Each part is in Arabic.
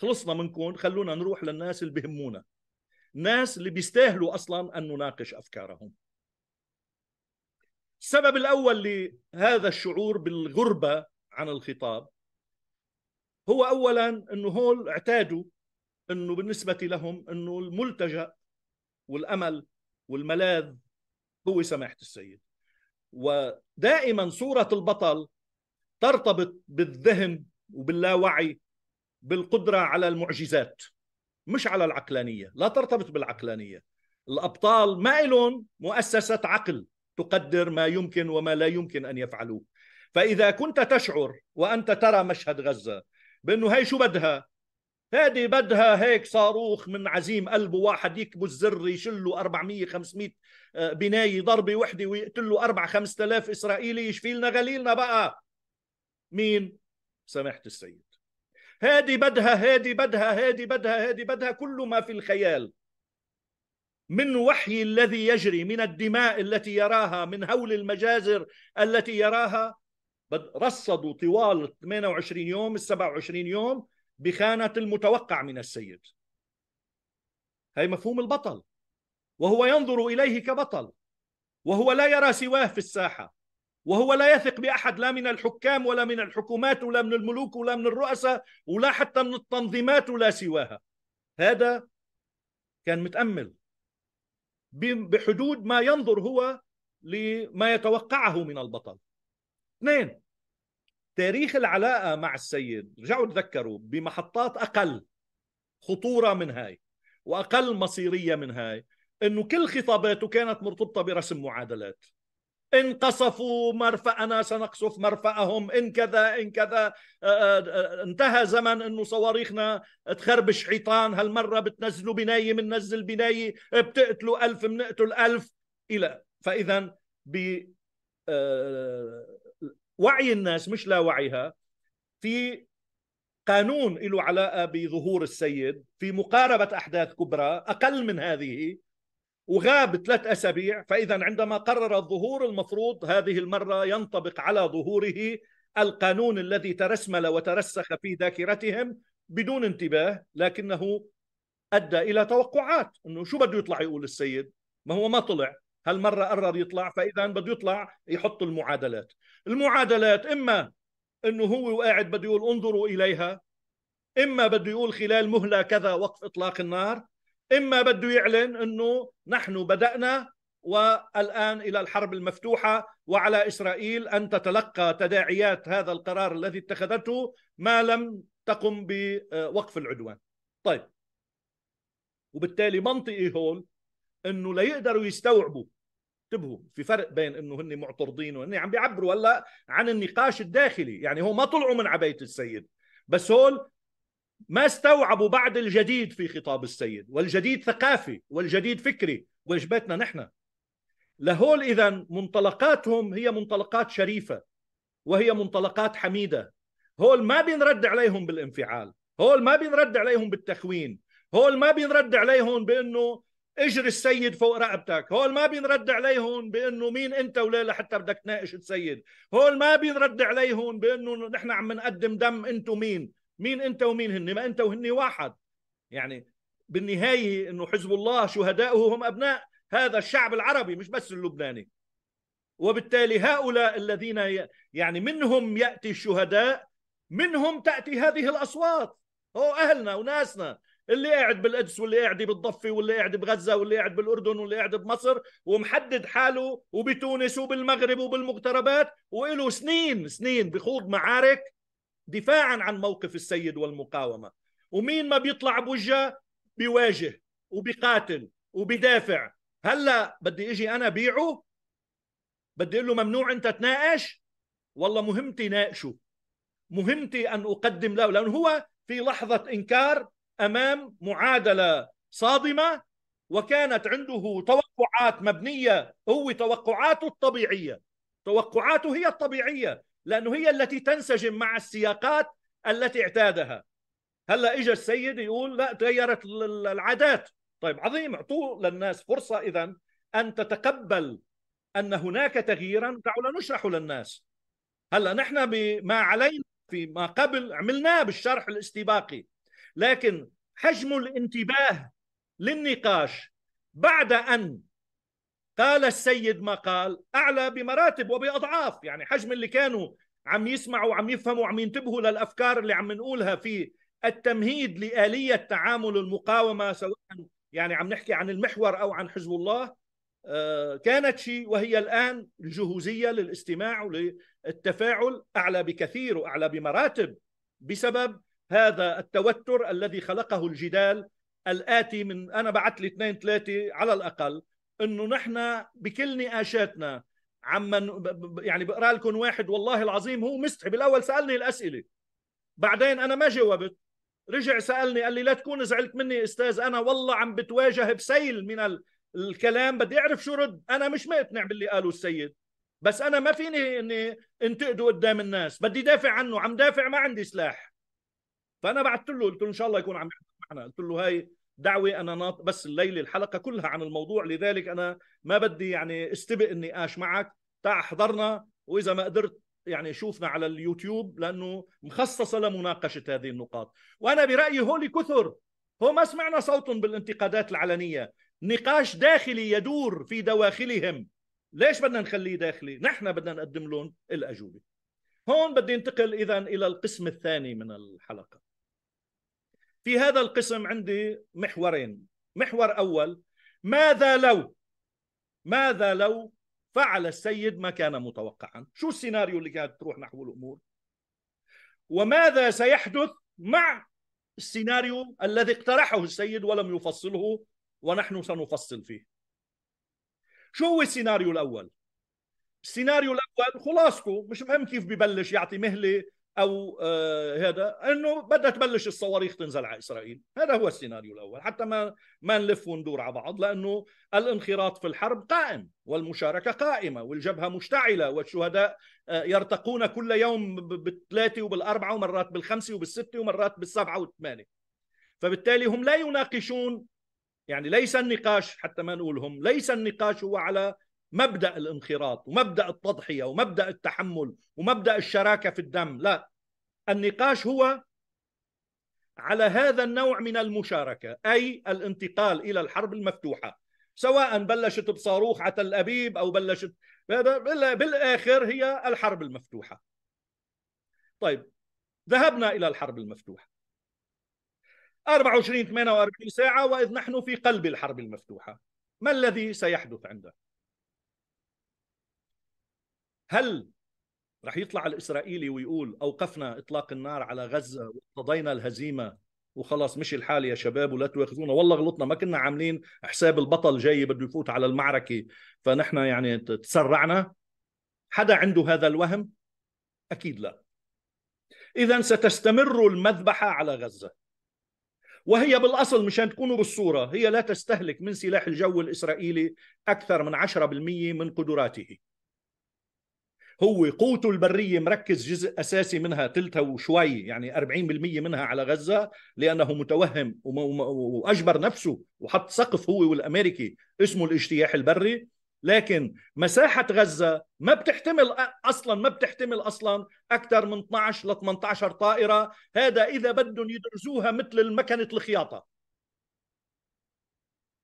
خلصنا منكم خلونا نروح للناس اللي بهمونا ناس اللي بيستاهلوا اصلا ان نناقش افكارهم السبب الاول لهذا الشعور بالغربه عن الخطاب هو اولا انه هول اعتادوا انه بالنسبه لهم انه الملتجا والامل والملاذ هو سماحه السيد ودائما صوره البطل ترتبط بالذهن وباللاوعي بالقدرة على المعجزات مش على العقلانية لا ترتبط بالعقلانية الأبطال ما لهم مؤسسة عقل تقدر ما يمكن وما لا يمكن أن يفعلوه فإذا كنت تشعر وأنت ترى مشهد غزة بأنه هي شو بدها هذه بدها هيك صاروخ من عزيم قلبه واحد يكبو الزر يشلوا 400 500 بنايه ضربه وحده ويقتلوا 4 5000 اسرائيلي يشفي لنا غليلنا بقى مين سمحت السيد هادي بدها هادي بدها هادي بدها هادي بدها كل ما في الخيال من وحي الذي يجري من الدماء التي يراها من هول المجازر التي يراها رصدوا طوال 28 يوم ال 27 يوم بخانة المتوقع من السيد هي مفهوم البطل وهو ينظر إليه كبطل وهو لا يرى سواه في الساحة وهو لا يثق باحد لا من الحكام ولا من الحكومات ولا من الملوك ولا من الرؤساء ولا حتى من التنظيمات ولا سواها هذا كان متامل بحدود ما ينظر هو لما يتوقعه من البطل اثنين تاريخ العلاقة مع السيد رجعوا تذكروا بمحطات أقل خطورة من هاي وأقل مصيرية من هاي أنه كل خطاباته كانت مرتبطة برسم معادلات إن قصفوا مرفأنا سنقصف مرفأهم إن كذا إن كذا آه، آه، آه، انتهى زمن إنه صواريخنا تخربش حيطان هالمرة بتنزلوا بناية بننزل بناية بتقتلوا ألف بنقتل ألف إلى فإذا ب وعي الناس مش لا وعيها في قانون له علاقة بظهور السيد في مقاربة أحداث كبرى أقل من هذه وغاب ثلاث أسابيع فإذا عندما قرر الظهور المفروض هذه المرة ينطبق على ظهوره القانون الذي ترسمل وترسخ في ذاكرتهم بدون انتباه لكنه أدى إلى توقعات أنه شو بده يطلع يقول السيد ما هو ما طلع هالمرة قرر يطلع فإذا بده يطلع يحط المعادلات المعادلات إما أنه هو وقاعد بده يقول انظروا إليها إما بده يقول خلال مهلة كذا وقف إطلاق النار اما بده يعلن انه نحن بدانا والان الى الحرب المفتوحه وعلى اسرائيل ان تتلقى تداعيات هذا القرار الذي اتخذته ما لم تقم بوقف العدوان. طيب وبالتالي منطقي هول انه لا يقدروا يستوعبوا انتبهوا في فرق بين انه هن معترضين وهن عم بيعبروا هلا عن النقاش الداخلي، يعني هو ما طلعوا من عبايه السيد، بس هول ما استوعبوا بعد الجديد في خطاب السيد والجديد ثقافي والجديد فكري واجبتنا نحن لهول إذا منطلقاتهم هي منطلقات شريفة وهي منطلقات حميدة هول ما بينرد عليهم بالانفعال هول ما بينرد عليهم بالتخوين هول ما بينرد عليهم بأنه اجر السيد فوق رقبتك هول ما بينرد عليهم بانه مين انت ولا لحتى بدك تناقش السيد هول ما بينرد عليهم بانه نحن عم نقدم دم انتم مين مين انت ومين هن ما انت وهن واحد يعني بالنهايه انه حزب الله شهداؤه هم ابناء هذا الشعب العربي مش بس اللبناني وبالتالي هؤلاء الذين يعني منهم ياتي الشهداء منهم تاتي هذه الاصوات هو اهلنا وناسنا اللي قاعد بالقدس واللي قاعد بالضفه واللي قاعد بغزه واللي قاعد بالاردن واللي قاعد بمصر ومحدد حاله وبتونس وبالمغرب وبالمغتربات وله سنين سنين بخوض معارك دفاعا عن موقف السيد والمقاومه ومين ما بيطلع بوجه بيواجه وبقاتل وبدافع هلا بدي اجي انا بيعه بدي اقول له ممنوع انت تناقش والله مهمتي ناقشه مهمتي ان اقدم له لانه هو في لحظه انكار امام معادله صادمه وكانت عنده توقعات مبنيه هو توقعاته الطبيعيه توقعاته هي الطبيعيه لانه هي التي تنسجم مع السياقات التي اعتادها هلا اجى السيد يقول لا تغيرت العادات طيب عظيم اعطوا للناس فرصه اذا ان تتقبل ان هناك تغييرا تعالوا نشرحه للناس هلا نحن بما علينا في ما قبل عملناه بالشرح الاستباقي لكن حجم الانتباه للنقاش بعد ان قال السيد ما قال أعلى بمراتب وبأضعاف يعني حجم اللي كانوا عم يسمعوا وعم يفهموا وعم ينتبهوا للأفكار اللي عم نقولها في التمهيد لآلية تعامل المقاومة سواء يعني عم نحكي عن المحور أو عن حزب الله آه، كانت شيء وهي الآن الجهوزية للاستماع وللتفاعل أعلى بكثير وأعلى بمراتب بسبب هذا التوتر الذي خلقه الجدال الآتي من أنا بعت لي اثنين ثلاثة على الأقل انه نحن بكل نقاشاتنا عم يعني بقرا لكم واحد والله العظيم هو مستحي بالاول سالني الاسئله بعدين انا ما جاوبت رجع سالني قال لي لا تكون زعلت مني استاذ انا والله عم بتواجه بسيل من الكلام بدي اعرف شو رد انا مش مقتنع باللي قاله السيد بس انا ما فيني اني انتقده قدام الناس بدي دافع عنه عم دافع ما عندي سلاح فانا بعثت له قلت له ان شاء الله يكون عم يحضر معنا قلت له هاي دعوة أنا ناط بس الليلة الحلقة كلها عن الموضوع لذلك أنا ما بدي يعني استبق النقاش معك تعا حضرنا وإذا ما قدرت يعني شوفنا على اليوتيوب لأنه مخصصة لمناقشة هذه النقاط وأنا برأيي هولي كثر هو ما سمعنا صوت بالانتقادات العلنية نقاش داخلي يدور في دواخلهم ليش بدنا نخليه داخلي نحن بدنا نقدم لهم الأجوبة هون بدي انتقل إذا إلى القسم الثاني من الحلقة في هذا القسم عندي محورين محور أول ماذا لو ماذا لو فعل السيد ما كان متوقعا شو السيناريو اللي كانت تروح نحو الأمور وماذا سيحدث مع السيناريو الذي اقترحه السيد ولم يفصله ونحن سنفصل فيه شو هو السيناريو الأول السيناريو الأول خلاصته مش مهم كيف ببلش يعطي مهلة او آه، هذا انه بدها تبلش الصواريخ تنزل على اسرائيل هذا هو السيناريو الاول حتى ما ما نلف وندور على بعض لانه الانخراط في الحرب قائم والمشاركه قائمه والجبهه مشتعله والشهداء آه، يرتقون كل يوم بالثلاثه وبالاربعه ومرات بالخمسه وبالسته ومرات بالسبعه والثمانيه فبالتالي هم لا يناقشون يعني ليس النقاش حتى ما نقولهم ليس النقاش هو على مبدا الانخراط ومبدا التضحيه ومبدا التحمل ومبدا الشراكه في الدم لا النقاش هو على هذا النوع من المشاركه اي الانتقال الى الحرب المفتوحه سواء بلشت بصاروخ على تل ابيب او بلشت بالاخر هي الحرب المفتوحه طيب ذهبنا الى الحرب المفتوحه 24 48 ساعه واذ نحن في قلب الحرب المفتوحه ما الذي سيحدث عندنا هل رح يطلع الاسرائيلي ويقول اوقفنا اطلاق النار على غزه وقضينا الهزيمه وخلاص مشي الحال يا شباب ولا تواخذونا والله غلطنا ما كنا عاملين حساب البطل جاي بده يفوت على المعركه فنحن يعني تسرعنا حدا عنده هذا الوهم اكيد لا اذا ستستمر المذبحه على غزه وهي بالاصل مشان تكونوا بالصوره هي لا تستهلك من سلاح الجو الاسرائيلي اكثر من 10% من قدراته هو قوته البريه مركز جزء اساسي منها ثلثها وشوي يعني 40% منها على غزه لانه متوهم واجبر نفسه وحط سقف هو والامريكي اسمه الاجتياح البري لكن مساحه غزه ما بتحتمل اصلا ما بتحتمل اصلا اكثر من 12 ل 18 طائره هذا اذا بدهم يدرسوها مثل مكنه الخياطه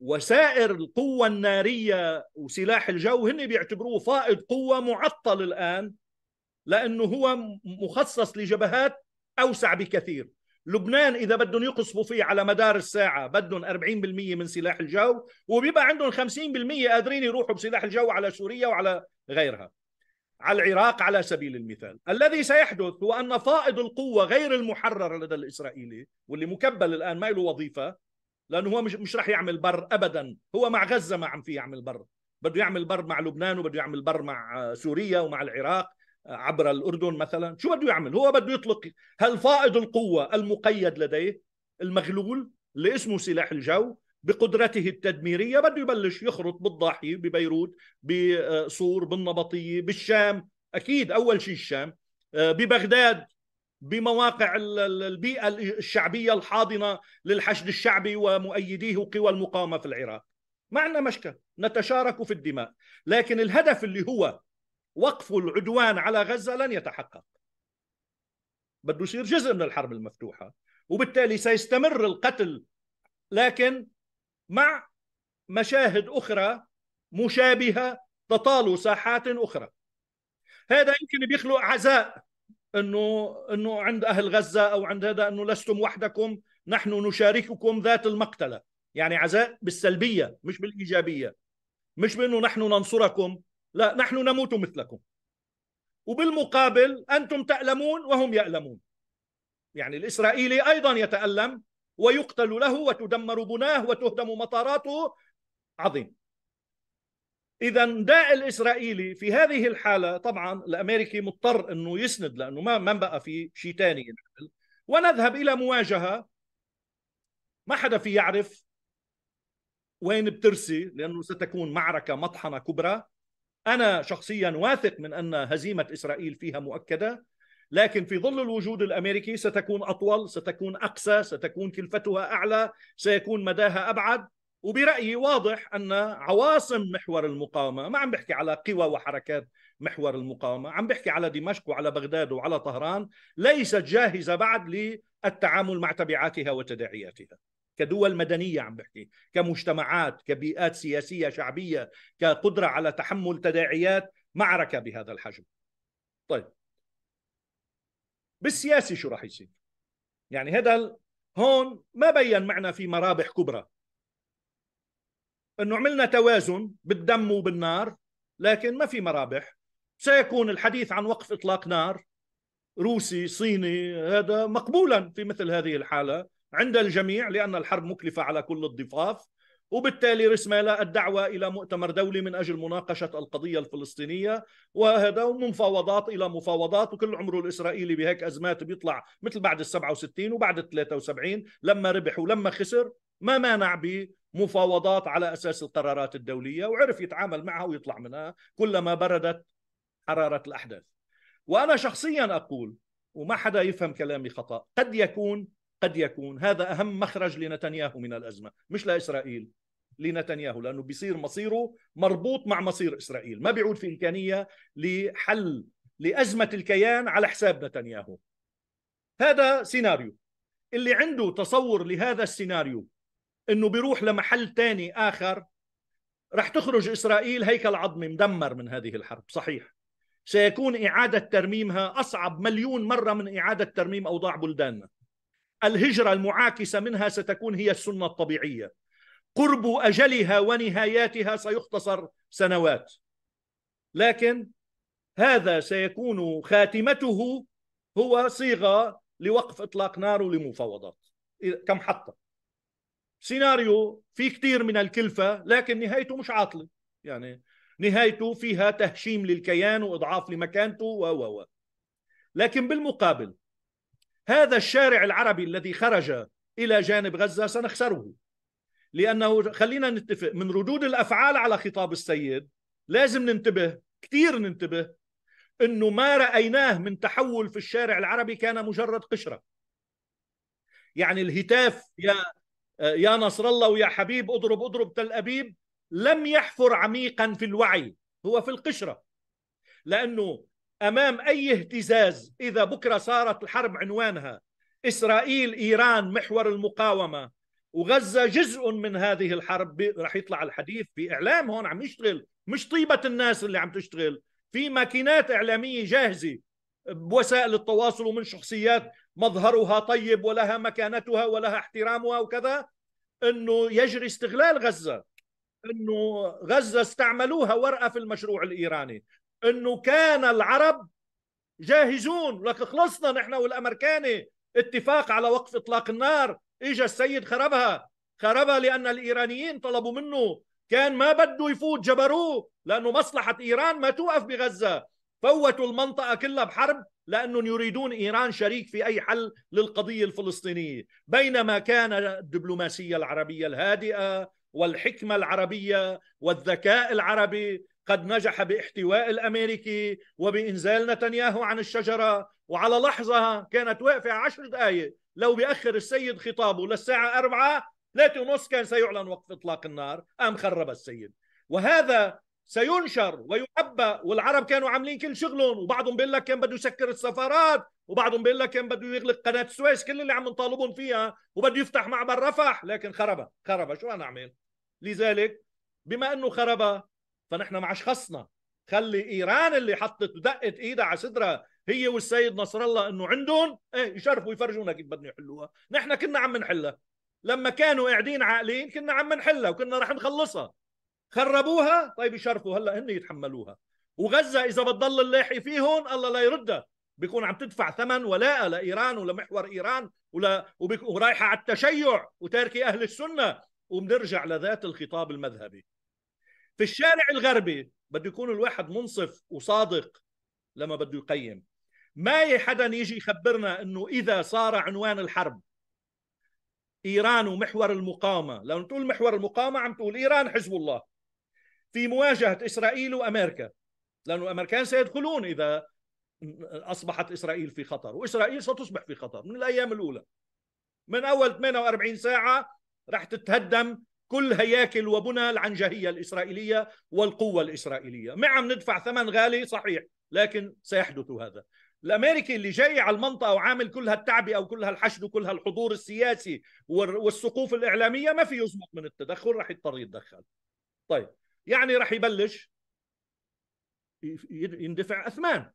وسائر القوة النارية وسلاح الجو هن بيعتبروه فائض قوة معطل الآن لأنه هو مخصص لجبهات أوسع بكثير لبنان إذا بدهم يقصفوا فيه على مدار الساعة بدهم 40% من سلاح الجو وبيبقى عندهم 50% قادرين يروحوا بسلاح الجو على سوريا وعلى غيرها على العراق على سبيل المثال الذي سيحدث هو أن فائض القوة غير المحرر لدى الإسرائيلي واللي مكبل الآن ما له وظيفة لانه هو مش مش راح يعمل بر ابدا هو مع غزه ما عم في يعمل بر بده يعمل بر مع لبنان وبده يعمل بر مع آه، سوريا ومع العراق آه، عبر الاردن مثلا شو بده يعمل هو بده يطلق هل فائض القوه المقيد لديه المغلول اللي اسمه سلاح الجو بقدرته التدميريه بده يبلش يخرط بالضاحيه ببيروت بصور بالنبطيه بالشام اكيد اول شيء الشام آه، ببغداد بمواقع البيئة الشعبية الحاضنة للحشد الشعبي ومؤيديه وقوى المقاومة في العراق ما عندنا مشكل نتشارك في الدماء لكن الهدف اللي هو وقف العدوان على غزة لن يتحقق بده يصير جزء من الحرب المفتوحة وبالتالي سيستمر القتل لكن مع مشاهد أخرى مشابهة تطال ساحات أخرى هذا يمكن بيخلق عزاء انه انه عند اهل غزه او عند هذا انه لستم وحدكم نحن نشارككم ذات المقتله يعني عزاء بالسلبيه مش بالايجابيه مش بانه نحن ننصركم لا نحن نموت مثلكم وبالمقابل انتم تالمون وهم يالمون يعني الاسرائيلي ايضا يتالم ويقتل له وتدمر بناه وتهدم مطاراته عظيم اذا داء الاسرائيلي في هذه الحاله طبعا الامريكي مضطر انه يسند لانه ما ما بقى في شيء ثاني ونذهب الى مواجهه ما حدا في يعرف وين بترسي لانه ستكون معركه مطحنه كبرى انا شخصيا واثق من ان هزيمه اسرائيل فيها مؤكده لكن في ظل الوجود الامريكي ستكون اطول ستكون اقسى ستكون كلفتها اعلى سيكون مداها ابعد وبرايي واضح ان عواصم محور المقاومه ما عم بحكي على قوى وحركات محور المقاومه عم بحكي على دمشق وعلى بغداد وعلى طهران ليست جاهزه بعد للتعامل مع تبعاتها وتداعياتها كدول مدنيه عم بحكي كمجتمعات كبيئات سياسيه شعبيه كقدره على تحمل تداعيات معركه بهذا الحجم طيب بالسياسي شو راح يصير يعني هذا هون ما بين معنا في مرابح كبرى انه عملنا توازن بالدم وبالنار لكن ما في مرابح سيكون الحديث عن وقف اطلاق نار روسي صيني هذا مقبولا في مثل هذه الحاله عند الجميع لان الحرب مكلفه على كل الضفاف وبالتالي رسم الدعوه الى مؤتمر دولي من اجل مناقشه القضيه الفلسطينيه وهذا ومفاوضات الى مفاوضات وكل عمره الاسرائيلي بهيك ازمات بيطلع مثل بعد ال 67 وبعد ال 73 لما ربح ولما خسر ما مانع بمفاوضات على اساس القرارات الدوليه وعرف يتعامل معها ويطلع منها كلما بردت حراره الاحداث. وانا شخصيا اقول وما حدا يفهم كلامي خطا، قد يكون قد يكون هذا اهم مخرج لنتنياهو من الازمه، مش لاسرائيل، لنتنياهو لانه بيصير مصيره مربوط مع مصير اسرائيل، ما بيعود في امكانيه لحل لازمه الكيان على حساب نتنياهو. هذا سيناريو اللي عنده تصور لهذا السيناريو انه بيروح لمحل تاني اخر رح تخرج اسرائيل هيكل عظمي مدمر من هذه الحرب صحيح سيكون اعاده ترميمها اصعب مليون مره من اعاده ترميم اوضاع بلداننا الهجره المعاكسه منها ستكون هي السنه الطبيعيه قرب اجلها ونهاياتها سيختصر سنوات لكن هذا سيكون خاتمته هو صيغه لوقف اطلاق نار ولمفاوضات كم حطه سيناريو في كثير من الكلفه لكن نهايته مش عاطله يعني نهايته فيها تهشيم للكيان واضعاف لمكانته و و و لكن بالمقابل هذا الشارع العربي الذي خرج الى جانب غزه سنخسره لانه خلينا نتفق من ردود الافعال على خطاب السيد لازم ننتبه كثير ننتبه انه ما رايناه من تحول في الشارع العربي كان مجرد قشره يعني الهتاف يا آه، يا نصر الله ويا حبيب اضرب اضرب تل ابيب لم يحفر عميقا في الوعي هو في القشره لانه امام اي اهتزاز اذا بكره صارت الحرب عنوانها اسرائيل ايران محور المقاومه وغزه جزء من هذه الحرب راح يطلع الحديث في اعلام هون عم يشتغل مش طيبه الناس اللي عم تشتغل في ماكينات اعلاميه جاهزه بوسائل التواصل ومن شخصيات مظهرها طيب ولها مكانتها ولها احترامها وكذا انه يجري استغلال غزه انه غزه استعملوها ورقه في المشروع الايراني انه كان العرب جاهزون لك خلصنا نحن والامريكاني اتفاق على وقف اطلاق النار اجى السيد خربها خربها لان الايرانيين طلبوا منه كان ما بده يفوت جبروه لانه مصلحه ايران ما توقف بغزه فوتوا المنطقة كلها بحرب لأنهم يريدون إيران شريك في أي حل للقضية الفلسطينية بينما كان الدبلوماسية العربية الهادئة والحكمة العربية والذكاء العربي قد نجح باحتواء الأمريكي وبإنزال نتنياهو عن الشجرة وعلى لحظة كانت واقفة عشر دقائق لو بيأخر السيد خطابه للساعة أربعة ثلاثة ونص كان سيعلن وقف إطلاق النار أم خرب السيد وهذا سينشر ويعبى والعرب كانوا عاملين كل شغلهم وبعضهم بيقول لك كان بده يسكر السفارات وبعضهم بيقول لك كان بده يغلق قناه السويس كل اللي عم نطالبهم فيها وبده يفتح معبر رفح لكن خربها خربها شو أعمل لذلك بما انه خربها فنحن مع اشخاصنا خلي ايران اللي حطت ودقت ايدها على صدرها هي والسيد نصر الله انه عندهم ايه يشرفوا يفرجونا كيف بدهم يحلوها نحن كنا عم نحلها لما كانوا قاعدين عاقلين كنا عم نحلها وكنا رح نخلصها خربوها طيب يشرفوا هلا هن يتحملوها وغزه اذا بتضل اللاحي فيهم الله لا يردها بيكون عم تدفع ثمن ولاء لايران ولمحور ايران ولا ورايحه على التشيع وتاركه اهل السنه وبنرجع لذات الخطاب المذهبي في الشارع الغربي بده يكون الواحد منصف وصادق لما بده يقيم ما حدا يجي يخبرنا انه اذا صار عنوان الحرب ايران ومحور المقاومه لو تقول محور المقاومه عم تقول ايران حزب الله في مواجهه اسرائيل وامريكا لانه الامريكان سيدخلون اذا اصبحت اسرائيل في خطر واسرائيل ستصبح في خطر من الايام الاولى من اول 48 ساعه راح تتهدم كل هياكل وبنى العنجهيه الاسرائيليه والقوه الاسرائيليه ما عم ندفع ثمن غالي صحيح لكن سيحدث هذا الامريكي اللي جاي على المنطقه وعامل كل هالتعبئه وكل هالحشد وكل هالحضور السياسي والسقوف الاعلاميه ما في يزمط من التدخل راح يضطر يتدخل طيب يعني راح يبلش يندفع أثمان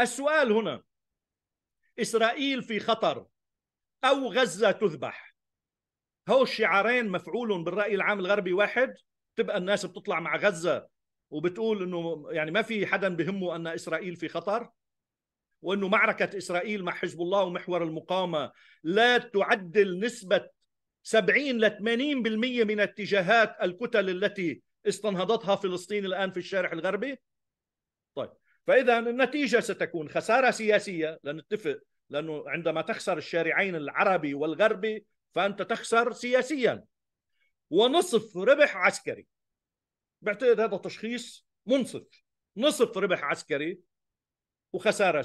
السؤال هنا إسرائيل في خطر أو غزة تذبح هو الشعارين مفعول بالرأي العام الغربي واحد تبقى الناس بتطلع مع غزة وبتقول أنه يعني ما في حدا بهمه أن إسرائيل في خطر وأنه معركة إسرائيل مع حزب الله ومحور المقاومة لا تعدل نسبة 70 ل 80% من اتجاهات الكتل التي استنهضتها فلسطين الان في الشارع الغربي؟ طيب فاذا النتيجه ستكون خساره سياسيه لنتفق لانه عندما تخسر الشارعين العربي والغربي فانت تخسر سياسيا ونصف ربح عسكري بعتقد هذا تشخيص منصف نصف ربح عسكري وخساره